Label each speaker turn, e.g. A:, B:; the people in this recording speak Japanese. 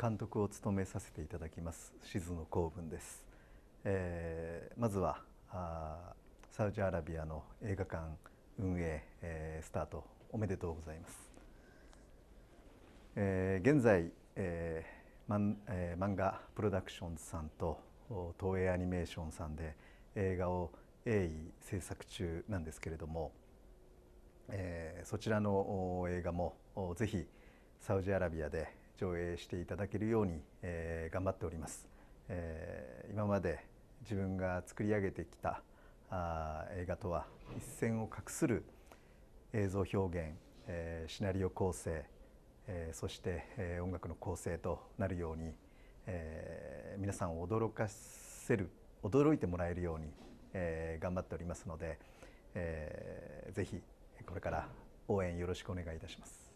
A: 監督を務めさせていただきます静野幸文です、えー、まずはあサウジアラビアの映画館運営、えー、スタートおめでとうございます、えー、現在、えーマンえー、漫画プロダクションズさんと東映アニメーションさんで映画を鋭意制作中なんですけれども、えー、そちらの映画もぜひサウジアラビアで上映していただけるように、えー、頑張っております、えー、今まで自分が作り上げてきたあ映画とは一線を画する映像表現、えー、シナリオ構成、えー、そして、えー、音楽の構成となるように、えー、皆さんを驚かせる驚いてもらえるように、えー、頑張っておりますので、えー、ぜひこれから応援よろしくお願いいたします。